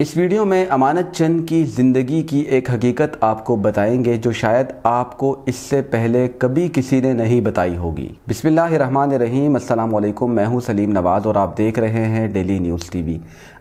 इस वीडियो में अमानत चंद की ज़िंदगी की एक हकीकत आपको बताएंगे जो शायद आपको इससे पहले कभी किसी ने नहीं बताई होगी बिसमीम अल्लाम मैं हूं सलीम नवाज़ और आप देख रहे हैं डेली न्यूज़ टीवी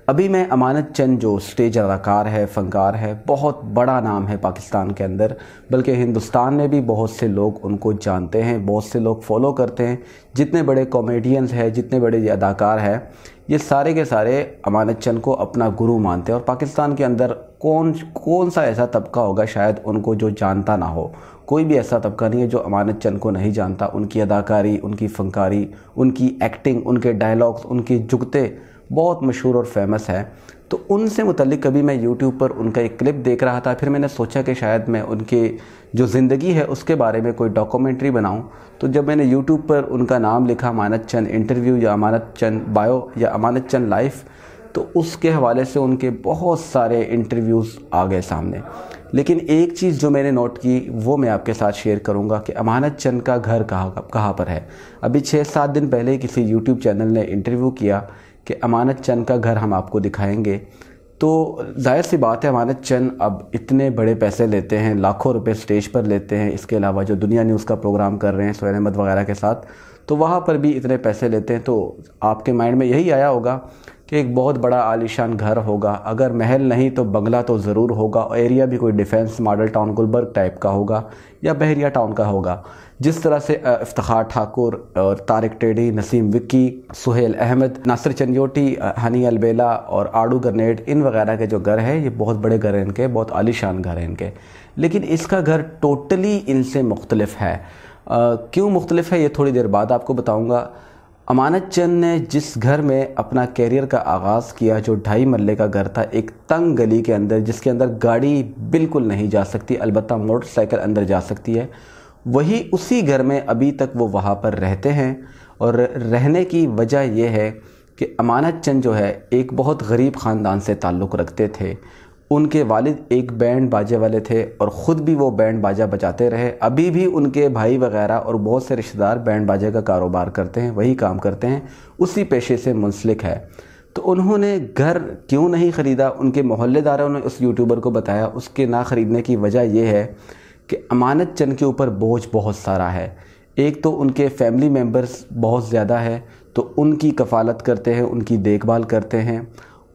अभी मैं अमानत चंद जो स्टेज अदाकार है फ़नकार है बहुत बड़ा नाम है पाकिस्तान के अंदर बल्कि हिंदुस्तान में भी बहुत से लोग उनको जानते हैं बहुत से लोग फॉलो करते हैं जितने बड़े कॉमेडियंस हैं जितने बड़े अदाकार हैं ये सारे के सारे अमानत चंद को अपना गुरु मानते हैं और पाकिस्तान के अंदर कौन कौन सा ऐसा तबका होगा शायद उनको जो जानता ना हो कोई भी ऐसा तबका नहीं है जो अमानत चंद को नहीं जानता उनकी अदाकारी उनकी फ़नकारी उनकी एक्टिंग उनके डायलॉग्स उनके जुगते बहुत मशहूर और फेमस है तो उनसे मुतलिक कभी मैं यूट्यूब पर उनका एक क्लिप देख रहा था फिर मैंने सोचा कि शायद मैं उनके जो ज़िंदगी है उसके बारे में कोई डॉक्यूमेंट्री बनाऊं तो जब मैंने यूट्यूब पर उनका नाम लिखा अमानत चंद इंटरव्यू या अमानत चंद बायो या अमानत चंद लाइफ तो उसके हवाले से उनके बहुत सारे इंटरव्यूज़ आ गए सामने लेकिन एक चीज़ जो मैंने नोट की वो मैं आपके साथ शेयर करूंगा कि अमानत चंद का घर कहाँ कहाँ पर है अभी छः सात दिन पहले किसी यूट्यूब चैनल ने इंटरव्यू किया कि अमानत चंद का घर हम आपको दिखाएंगे तो जाहिर सी बात है अमानत चंद अब इतने बड़े पैसे लेते हैं लाखों रुपए स्टेज पर लेते हैं इसके अलावा जो दुनिया न्यूज़ का प्रोग्राम कर रहे हैं सोहेल अहमद वगैरह के साथ तो वहाँ पर भी इतने पैसे लेते हैं तो आपके माइंड में यही आया होगा कि एक बहुत बड़ा आलिशान घर होगा अगर महल नहीं तो बंगला तो ज़रूर होगा और एरिया भी कोई defence model town Gulberg type का होगा या बहरिया टाउन का होगा जिस तरह से इफ्तार ठाकुर और तारिक टेडी नसीम विक्की सुहेल अहमद नासिर चंजोटी हनी अलबेला और आड़ू ग्रनेड इन वगैरह के जो घर हैं ये बहुत बड़े घर हैं इनके बहुत आलिशान घर हैं इनके लेकिन इसका घर टोटली इनसे मुख्तलफ है क्यों मुख्तलफ़ है ये थोड़ी देर बाद आपको बताऊँगा अमानत चंद ने जिस घर में अपना कैरियर का आगाज़ किया जो ढाई मरले का घर था एक तंग गली के अंदर जिसके अंदर गाड़ी बिल्कुल नहीं जा सकती अलबत् मोटरसाइकिल अंदर जा सकती है वही उसी घर में अभी तक वो वहाँ पर रहते हैं और रहने की वजह यह है कि अमानत चंद जो है एक बहुत गरीब ख़ानदान से ताल्लुक़ रखते थे उनके वालिद एक बैंड बाजे वाले थे और ख़ुद भी वो बैंड बाजा बजाते रहे अभी भी उनके भाई वगैरह और बहुत से रिश्तेदार बैंड बाजे का कारोबार करते हैं वही काम करते हैं उसी पेशे से मुंसलिक है तो उन्होंने घर क्यों नहीं ख़रीदा उनके मोहल्लेदारों ने उस यूट्यूबर को बताया उसके ना ख़रीदने की वजह यह है कि अमानत चंद के ऊपर बोझ बहुत सारा है एक तो उनके फैमिली मेम्बर्स बहुत ज़्यादा है तो उनकी कफ़ालत करते हैं उनकी देखभाल करते हैं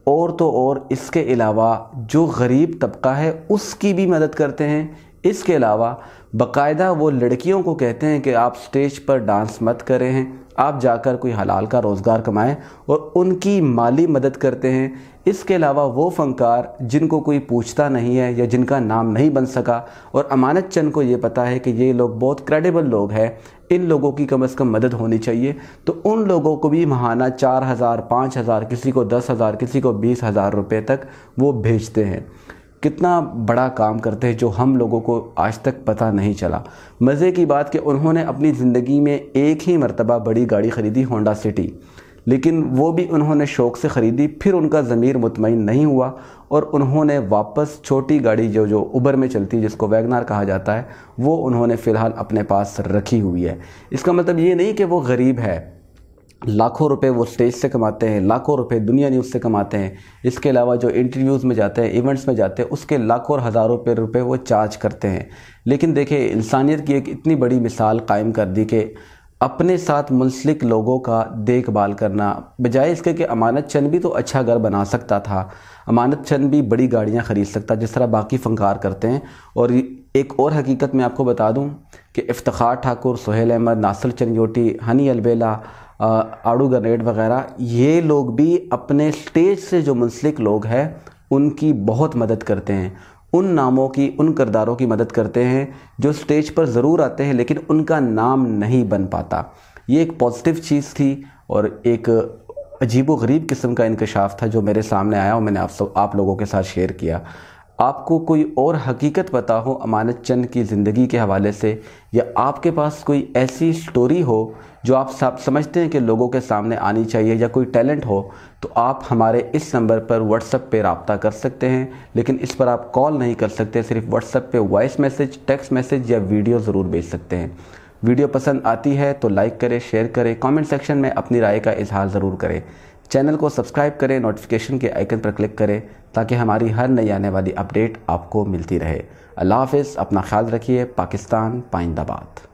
और तो और इसके अलावा जो गरीब तबका है उसकी भी मदद करते हैं इसके अलावा बकायदा वो लड़कियों को कहते हैं कि आप स्टेज पर डांस मत करें आप जाकर कोई हलाल का रोज़गार कमाएं और उनकी माली मदद करते हैं इसके अलावा वो फ़नकार जिनको कोई पूछता नहीं है या जिनका नाम नहीं बन सका और अमानत चंद को ये पता है कि ये लोग बहुत क्रेडिबल लोग हैं इन लोगों की कम अज़ कम मदद होनी चाहिए तो उन लोगों को भी महाना चार हज़ार पाँच हज़ार किसी को दस हज़ार किसी को बीस हज़ार रुपये तक वो भेजते हैं कितना बड़ा काम करते हैं जो हम लोगों को आज तक पता नहीं चला मज़े की बात कि उन्होंने अपनी ज़िंदगी में एक ही मरतबा बड़ी गाड़ी ख़रीदी होंडा सिटी लेकिन वो भी उन्होंने शौक़ से ख़रीदी फिर उनका ज़मीर मुतमिन नहीं हुआ और उन्होंने वापस छोटी गाड़ी जो जो उबर में चलती जिसको वैगनार कहा जाता है वो उन्होंने फ़िलहाल अपने पास रखी हुई है इसका मतलब ये नहीं कि वो गरीब है लाखों रुपए वो स्टेज से कमाते हैं लाखों रुपए दुनिया न्यूज़ से कमाते हैं इसके अलावा जो इंटरव्यूज़ में जाते हैं इवेंट्स में जाते हैं उसके लाखों और हज़ारों रुपये रुपये वो चार्ज करते हैं लेकिन देखिए इंसानियत की एक इतनी बड़ी मिसाल कायम कर दी कि अपने साथ मुंसलिक लोगों का देखभाल करना बजाय इसके कि अमानत चंद भी तो अच्छा घर बना सकता था अमानत चंद भी बड़ी गाड़ियाँ ख़रीद सकता जिस तरह बाकी फ़नकार करते हैं और एक और हकीकत मैं आपको बता दूं कि इफ्तार ठाकुर सुहेल अहमद नासिर चंदोटी हनी अलबेला आड़ू गनेट वगैरह ये लोग भी अपने स्टेज से जो मुंसलिक लोग हैं उनकी बहुत मदद करते हैं उन नामों की उन करदारों की मदद करते हैं जो स्टेज पर ज़रूर आते हैं लेकिन उनका नाम नहीं बन पाता ये एक पॉजिटिव चीज़ थी और एक अजीब गरीब किस्म का इंकशाफ था जो मेरे सामने आया और मैंने आप सब आप लोगों के साथ शेयर किया आपको कोई और हकीकत पता हो अमानत चंद की ज़िंदगी के हवाले से या आपके पास कोई ऐसी स्टोरी हो जो आप समझते हैं कि लोगों के सामने आनी चाहिए या कोई टैलेंट हो तो आप हमारे इस नंबर पर व्हाट्सअप पे रबता कर सकते हैं लेकिन इस पर आप कॉल नहीं कर सकते सिर्फ व्हाट्सअप पे वॉइस मैसेज टेक्स्ट मैसेज या वीडियो ज़रूर भेज सकते हैं वीडियो पसंद आती है तो लाइक करें शेयर करें कमेंट सेक्शन में अपनी राय का इजहार ज़रूर करें चैनल को सब्सक्राइब करें नोटिफिकेशन के आइकन पर क्लिक करें ताकि हमारी हर नई आने वाली अपडेट आपको मिलती रहे अल्लाह हाफ़ अपना ख्याल रखिए पाकिस्तान पाइंदाबाद